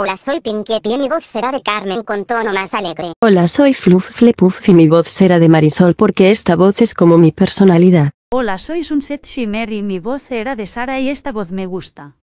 Hola soy Pinky y mi voz será de Carmen con tono más alegre. Hola soy Flufflepuff y mi voz será de Marisol porque esta voz es como mi personalidad. Hola soy Sunset Shimmer y mi voz era de Sara y esta voz me gusta.